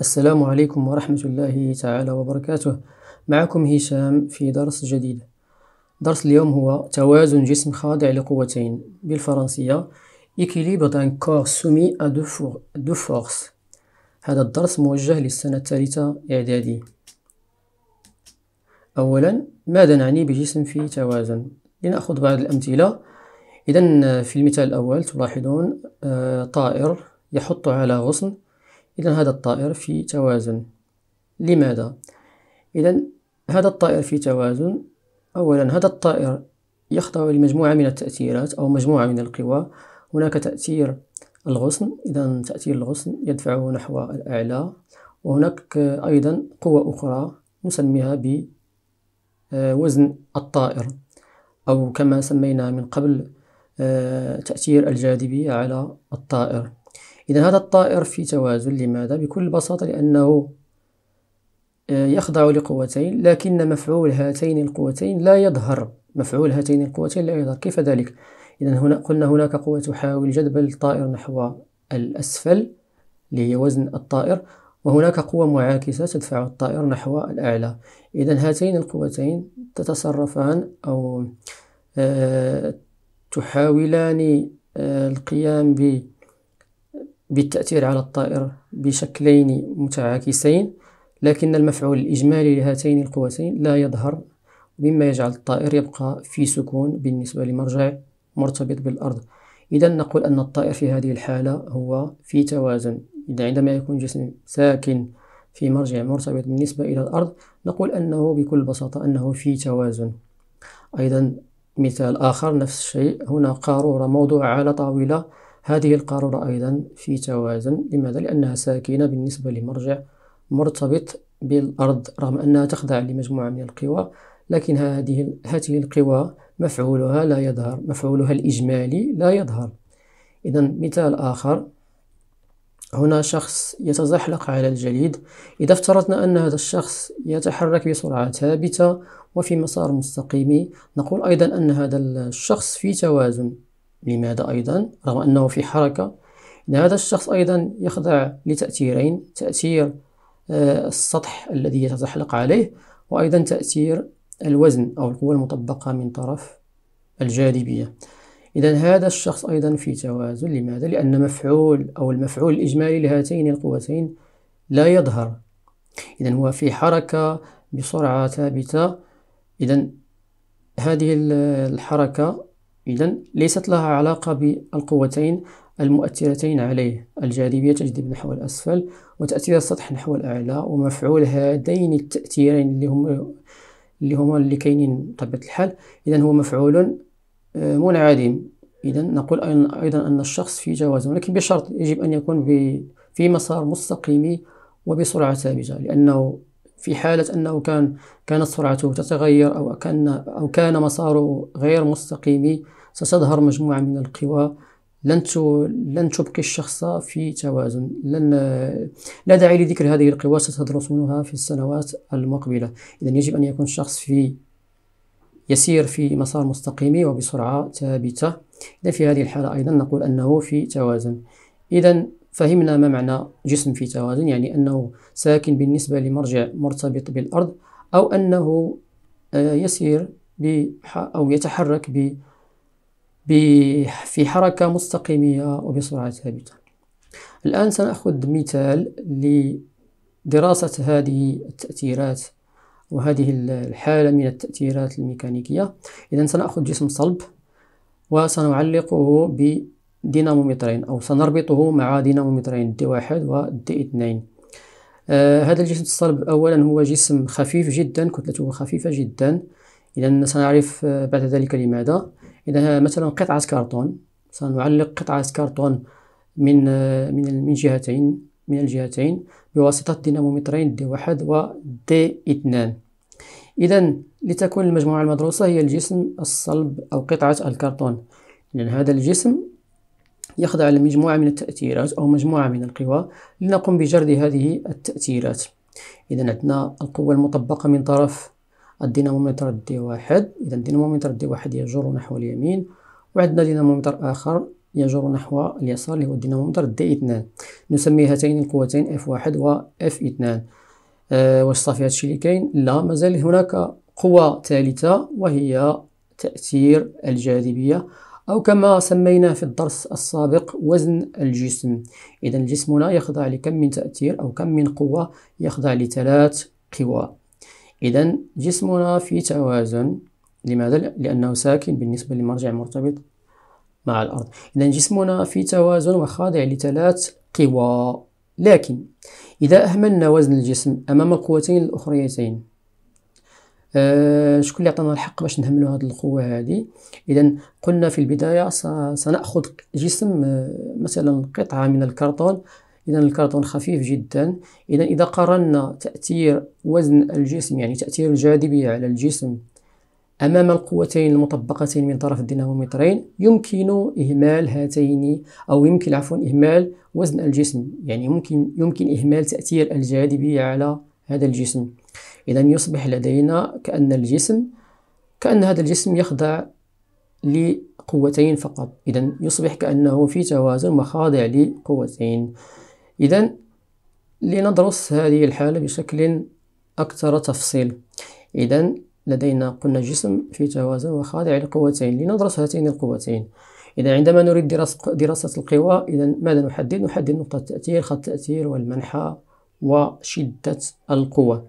السلام عليكم ورحمة الله تعالى وبركاته معكم هشام في درس جديد درس اليوم هو توازن جسم خاضع لقوتين بالفرنسية équilibre d'un corps soumis à deux forces هذا الدرس موجه للسنة الثالثة إعدادي أولا ماذا نعني بجسم في توازن لنأخذ بعض الأمثلة إذا في المثال الأول تلاحظون آه، طائر يحط على غصن إذا هذا الطائر في توازن لماذا؟ إذا هذا الطائر في توازن أولا هذا الطائر يخضع لمجموعة من التأثيرات أو مجموعة من القوى هناك تأثير الغصن إذا تأثير الغصن يدفعه نحو الأعلى وهناك أيضا قوة أخرى نسميها بوزن آه، الطائر أو كما سمينا من قبل آه، تأثير الجاذبية على الطائر إذا هذا الطائر في توازن لماذا؟ بكل بساطة لأنه آه، يخضع لقوتين لكن مفعول هاتين القوتين لا يظهر مفعول هاتين القوتين لا يظهر كيف ذلك؟ إذا هنا قلنا هناك قوة تحاول جذب الطائر نحو الأسفل اللي هي وزن الطائر وهناك قوة معاكسة تدفع الطائر نحو الأعلى إذا هاتين القوتين تتصرفان أو آه، تحاولان آه، القيام ب بالتأثير على الطائر بشكلين متعاكسين لكن المفعول الإجمالي لهاتين القوتين لا يظهر مما يجعل الطائر يبقى في سكون بالنسبة لمرجع مرتبط بالأرض إذا نقول أن الطائر في هذه الحالة هو في توازن إذا عندما يكون جسم ساكن في مرجع مرتبط بالنسبة إلى الأرض نقول أنه بكل بساطة أنه في توازن أيضا مثال آخر نفس الشيء هنا قارورة موضوعة على طاولة هذه القارورة أيضا في توازن لماذا؟ لأنها ساكنة بالنسبة لمرجع مرتبط بالأرض رغم أنها تخضع لمجموعة من القوى لكن هذه هذه القوى مفعولها لا يظهر مفعولها الإجمالي لا يظهر إذا مثال آخر هنا شخص يتزحلق على الجليد إذا افترضنا أن هذا الشخص يتحرك بسرعة ثابتة وفي مسار مستقيم نقول أيضا أن هذا الشخص في توازن لماذا أيضا؟ رغم أنه في حركة إن هذا الشخص أيضا يخضع لتأثيرين تأثير آه، السطح الذي يتزحلق عليه وأيضا تأثير الوزن أو القوة المطبقة من طرف الجاذبية إذا هذا الشخص أيضا في توازن لماذا؟ لأن مفعول أو المفعول الإجمالي لهاتين القوتين لا يظهر إذا هو في حركة بسرعة ثابتة إذا هذه الحركة إذا ليست لها علاقة بالقوتين المؤثرتين عليه الجاذبية تجذب نحو الأسفل وتأثير السطح نحو الأعلى ومفعول هذين التأثيرين اللي هما اللي هما اللي كاينين بطبيعة الحال إذا هو مفعول آه، منعدم إذا نقول أيضا أن الشخص في جواز ولكن بشرط يجب أن يكون في مسار مستقيم وبسرعة ثابتة لأنه في حالة أنه كان كانت سرعته تتغير أو كان أو كان مساره غير مستقيم ستظهر مجموعة من القوى لن لن تبقي الشخص في توازن لن لا داعي لذكر هذه القوى ستدرسونها في السنوات المقبلة إذا يجب أن يكون الشخص في يسير في مسار مستقيم وبسرعة ثابتة إذا في هذه الحالة أيضا نقول أنه في توازن إذا فهمنا ما معنى جسم في توازن يعني أنه ساكن بالنسبة لمرجع مرتبط بالأرض أو أنه آه، يسير أو يتحرك ب في حركة مستقيمية وبسرعة ثابتة الآن سنأخذ مثال لدراسة هذه التأثيرات وهذه الحالة من التأثيرات الميكانيكية إذا سنأخذ جسم صلب وسنعلقه بدينامومترين أو سنربطه مع دينامومترين دي واحد ودي اثنين آه هذا الجسم الصلب أولا هو جسم خفيف جدا كتلته خفيفة جدا إذا سنعرف آه، بعد ذلك لماذا إذا مثلا قطعة كرتون سنعلق قطعة كرتون من من من جهتين من الجهتين بواسطة دينامومترين دي واحد و دي اثنان إذا لتكون المجموعة المدروسة هي الجسم الصلب أو قطعة الكرتون إذا هذا الجسم يخضع لمجموعة من التأثيرات أو مجموعة من القوى لنقوم بجرد هذه التأثيرات إذا عندنا القوة المطبقة من طرف الدينامومتر دي واحد إذا الدينامومتر دي واحد يجر نحو اليمين وعندنا دينامومتر آخر يجر نحو اليسار اللي هو الدينامومتر دي اثنان نسمي هاتين القوتين اف واحد و اف اثنان أه واش صافي هادشي اللي كاين لا مازال هناك قوة ثالثة وهي تأثير الجاذبية أو كما سمينا في الدرس السابق وزن الجسم إذا الجسم هنا يخضع لكم من تأثير أو كم من قوة يخضع لثلاث قوى إذا جسمنا في توازن لماذا؟ لأنه ساكن بالنسبة لمرجع مرتبط مع الأرض إذا جسمنا في توازن وخاضع لثلاث قوى لكن إذا أهملنا وزن الجسم أمام القوتين الأخريتين أه شكون اللي عطانا الحق باش نهملوا هذه القوة هذه إذا قلنا في البداية سنأخذ جسم آه، مثلا قطعة من الكرتون إذا الكرتون خفيف جدا إذا إذا قارنا تأثير وزن الجسم يعني تأثير الجاذبية على الجسم أمام القوتين المطبقتين من طرف الدينامومترين يمكن إهمال هاتين أو يمكن عفوا إهمال وزن الجسم يعني يمكن يمكن إهمال تأثير الجاذبية على هذا الجسم إذا يصبح لدينا كأن الجسم كأن هذا الجسم يخضع لقوتين فقط إذا يصبح كأنه في توازن وخاضع لقوتين إذا لندرس هذه الحالة بشكل أكثر تفصيل إذا لدينا قلنا جسم في توازن وخاضع لقوتين لندرس هاتين القوتين إذا عندما نريد دراسة, دراسة القوى إذا ماذا نحدد؟ نحدد نقطة التأثير خط التأثير والمنحى وشدة القوة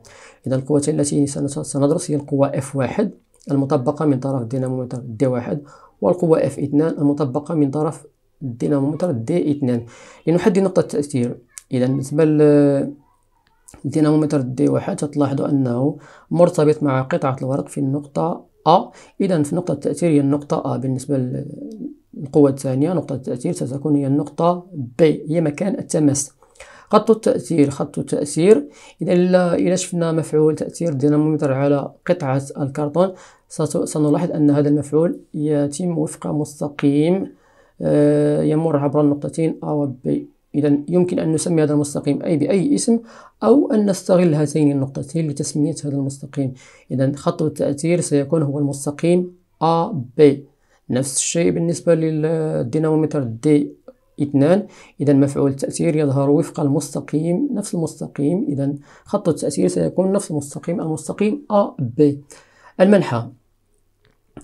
إذا القوتين التي سندرس هي القوة F1 المطبقة من طرف الدينامومتر D1 والقوة F2 المطبقة من طرف الدينامومتر دي اثنان لنحدد نقطة التأثير إذا بالنسبة للدينامومتر دي واحد تلاحظوا أنه مرتبط مع قطعة الورق في النقطة أ إذا في نقطة التأثير هي النقطة أ بالنسبة للقوة الثانية نقطة التأثير ستكون هي النقطة ب هي مكان التماس خط التأثير خط التأثير إذا إذا شفنا مفعول تأثير الدينامومتر على قطعة الكرتون سنلاحظ أن هذا المفعول يتم وفق مستقيم آه، يمر عبر النقطتين A و B إذا يمكن أن نسمي هذا المستقيم أي بأي اسم أو أن نستغل هاتين النقطتين لتسمية هذا المستقيم إذا خط التأثير سيكون هو المستقيم A B نفس الشيء بالنسبة للدينامومتر D اثنان إذا مفعول التأثير يظهر وفق المستقيم نفس المستقيم إذا خط التأثير سيكون نفس المستقيم المستقيم A B المنحى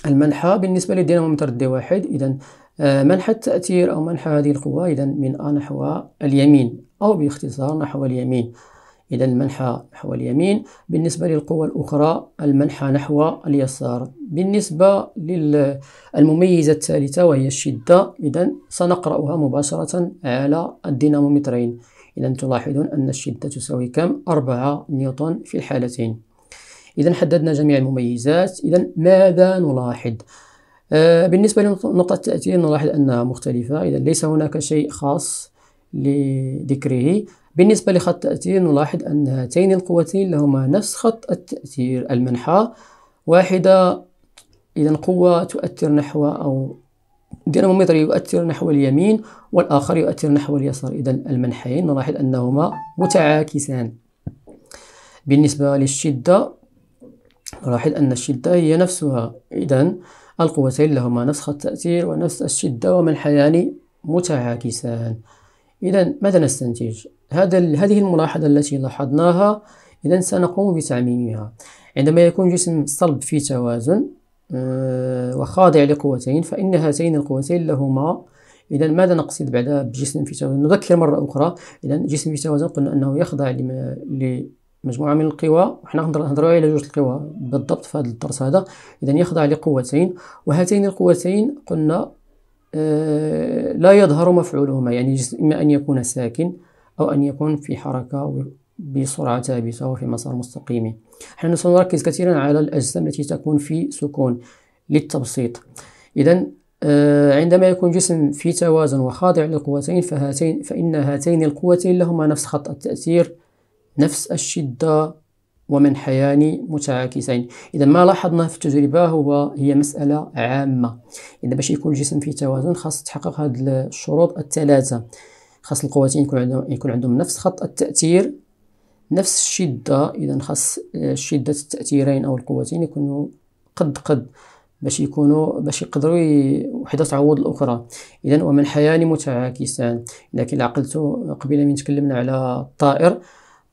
المنحى بالنسبة للدينامومتر D واحد إذا آه، منح التأثير أو منح هذه القوة إذا من أ نحو اليمين أو باختصار نحو اليمين إذا المنحى نحو اليمين بالنسبة للقوة الأخرى المنحى نحو اليسار بالنسبة للمميزة الثالثة وهي الشدة إذا سنقرأها مباشرة على الدينامومترين إذا تلاحظون أن الشدة تساوي كم؟ 4 نيوتن في الحالتين إذا حددنا جميع المميزات إذا ماذا نلاحظ؟ آه، بالنسبة لنقطة التأثير نلاحظ أنها مختلفة إذا ليس هناك شيء خاص لذكره بالنسبة لخط التأثير نلاحظ أن هاتين القوتين لهما نفس خط التأثير المنحى واحدة إذا قوة تؤثر نحو أو دينامو يؤثر نحو اليمين والآخر يؤثر نحو اليسار إذا المنحين نلاحظ أنهما متعاكسان بالنسبة للشدة نلاحظ أن الشدة هي نفسها إذا القوتين لهما نفس التأثير ونفس الشدة ومنحيان متعاكسان إذا ماذا نستنتج؟ هذا هذه الملاحظة التي لاحظناها إذا سنقوم بتعميمها عندما يكون جسم صلب في توازن آه، وخاضع لقوتين فإن هاتين القوتين لهما إذا ماذا نقصد بعد بجسم في توازن؟ نذكر مرة أخرى إذا جسم في توازن قلنا أنه يخضع مجموعه من القوى وحنا غنهضروا على جوج القوى بالضبط في هذا الدرس هذا اذا يخضع لقوتين وهاتين القوتين قلنا آه لا يظهر مفعولهما يعني اما ان يكون ساكن او ان يكون في حركه بسرعه ثابته وفي مسار مستقيم حنا سنركز كثيرا على الاجسام التي تكون في سكون للتبسيط اذا آه عندما يكون جسم في توازن وخاضع لقوتين فهاتين فإن هاتين القوتين لهما نفس خط التأثير نفس الشدة حيان متعاكسين إذا ما لاحظنا في التجربة هو هي مسألة عامة إذا باش يكون الجسم في توازن خاص تحقق هذه الشروط الثلاثة خاص القوتين يكون عندهم يكون عندهم نفس خط التأثير نفس الشدة إذا خاص شدة التأثيرين أو القوتين يكونوا قد قد باش يكونوا باش يقدروا وحده تعوض الاخرى اذا حيان متعاكسان لكن عقلتو قبيله من تكلمنا على الطائر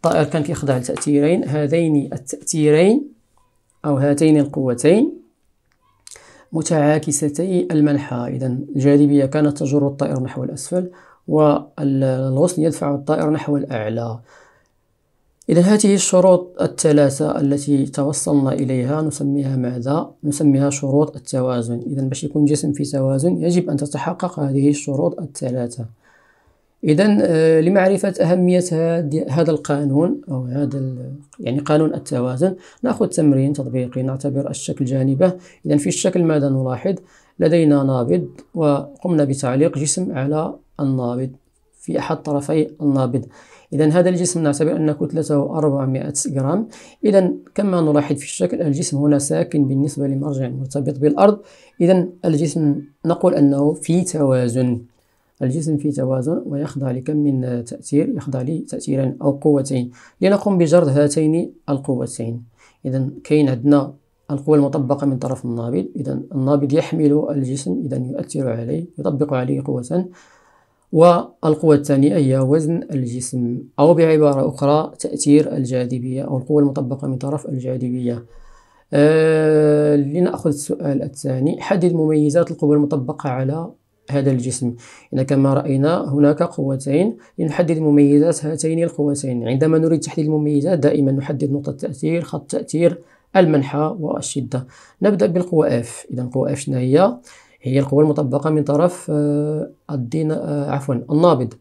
الطائر كان كيخضع لتأثيرين هذين التأثيرين أو هاتين القوتين متعاكستي المنحى إذا الجاذبية كانت تجر الطائر نحو الأسفل والغصن يدفع الطائر نحو الأعلى إذا هذه الشروط الثلاثة التي توصلنا إليها نسميها ماذا؟ نسميها شروط التوازن إذا باش يكون جسم في توازن يجب أن تتحقق هذه الشروط الثلاثة إذا آه، لمعرفة أهمية هذا القانون أو هذا يعني قانون التوازن نأخذ تمرين تطبيقي نعتبر الشكل جانبه إذا في الشكل ماذا نلاحظ لدينا نابض وقمنا بتعليق جسم على النابض في أحد طرفي النابض إذا هذا الجسم نعتبر أن كتلته 400 جرام إذا كما نلاحظ في الشكل الجسم هنا ساكن بالنسبة لمرجع مرتبط بالأرض إذا الجسم نقول أنه في توازن الجسم في توازن ويخضع لكم من تأثير يخضع لتأثيرين أو قوتين لنقوم بجرد هاتين القوتين إذا كاين عندنا القوة المطبقة من طرف النابض إذا النابض يحمل الجسم إذا يؤثر عليه يطبق عليه قوة والقوة الثانية هي وزن الجسم أو بعبارة أخرى تأثير الجاذبية أو القوة المطبقة من طرف الجاذبية آه لنأخذ السؤال الثاني حدد مميزات القوة المطبقة على هذا الجسم إذا كما رأينا هناك قوتين لنحدد مميزات هاتين القوتين عندما نريد تحديد المميزات دائما نحدد نقطة التأثير خط تأثير المنحى والشدة نبدأ بالقوة F إذا القوة F شنو هي؟ هي القوة المطبقة من طرف آه، الدين آه، عفوا النابض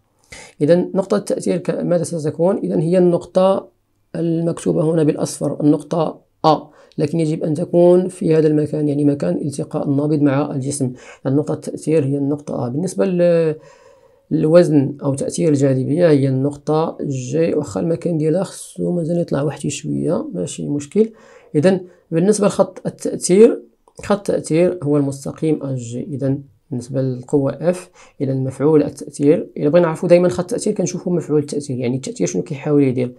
إذا نقطة التأثير ماذا ستكون؟ إذا هي النقطة المكتوبة هنا بالأصفر النقطة أ آه، لكن يجب أن تكون في هذا المكان يعني مكان التقاء النابض مع الجسم يعني التأثير هي النقطة أ آه، بالنسبة للوزن أو تأثير الجاذبية هي النقطة جي وخا المكان ديالها خصو مازال يطلع وحدي شوية ماشي مشكل إذا بالنسبة لخط التأثير خط التأثير هو المستقيم الجي إذا بالنسبه للقوه اف اذا مفعول التاثير الا بغينا نعرفو دائما خط التاثير كنشوفو مفعول التاثير يعني التاثير شنو كيحاول يدير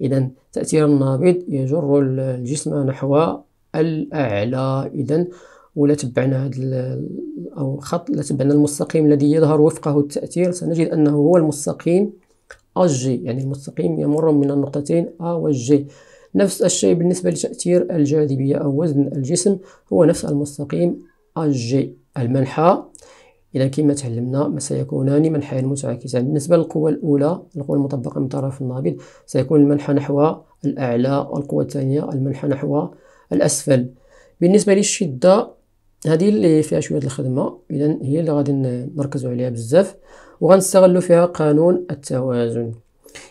اذا تاثير النابض يجر الجسم نحو الاعلى اذا ولا تبعنا هذا او خط لا تبعنا المستقيم الذي يظهر وفقه التاثير سنجد انه هو المستقيم أجي يعني المستقيم يمر من النقطتين ا جي نفس الشيء بالنسبه لتاثير الجاذبيه او وزن الجسم هو نفس المستقيم أجي المنحى إذا كما تعلمنا ما سيكونان منحيان متعاكسان بالنسبة للقوة الأولى القوة المطبقة من طرف النابض سيكون المنحى نحو الأعلى والقوة الثانية المنحى نحو الأسفل بالنسبة للشدة هذه اللي فيها شوية الخدمة إذا هي اللي غادي نركزوا عليها بزاف وغنستغلوا فيها قانون التوازن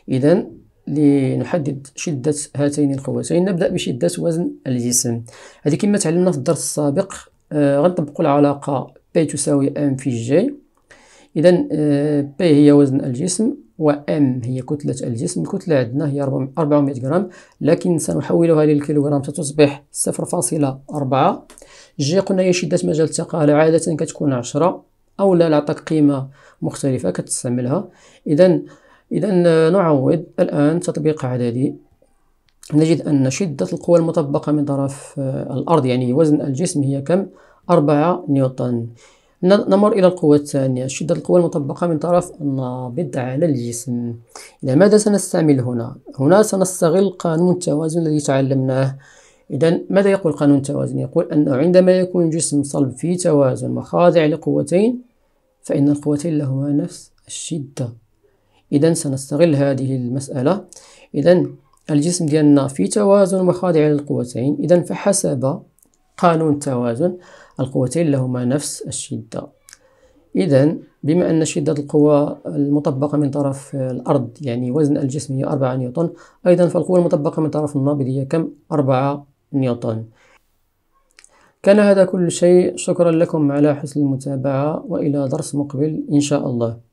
إذا لنحدد شدة هاتين القوتين نبدأ بشدة وزن الجسم هذه كما تعلمنا في الدرس السابق آه غنطبقوا العلاقة بي تساوي ام في جي اذا آه، بي هي وزن الجسم وام هي كتله الجسم الكتله عندنا هي 400 غرام لكن سنحولها للكيلوغرام ستصبح 0.4 جي قلنا هي شده مجال التقاء عاده كتكون 10 او لا لعطاك قيمه مختلفه كتستعملها اذا اذا آه، نعوض الان تطبيق عددي نجد ان شده القوى المطبقه من طرف آه، الارض يعني وزن الجسم هي كم 4 نيوتن نمر إلى القوة الثانية شدة القوة المطبقة من طرف النابض على الجسم إلى ماذا سنستعمل هنا؟ هنا سنستغل قانون التوازن الذي تعلمناه إذا ماذا يقول قانون التوازن؟ يقول أنه عندما يكون جسم صلب في توازن وخاضع لقوتين فإن القوتين لهما نفس الشدة إذا سنستغل هذه المسألة إذا الجسم ديالنا في توازن وخاضع للقوتين إذا فحسب قانون توازن القوتين لهما نفس الشدة إذا بما أن شدة القوى المطبقة من طرف الأرض يعني وزن الجسم هي 4 نيوتن أيضا فالقوة المطبقة من طرف النابض هي كم؟ 4 نيوتن كان هذا كل شيء شكرا لكم على حسن المتابعة وإلى درس مقبل إن شاء الله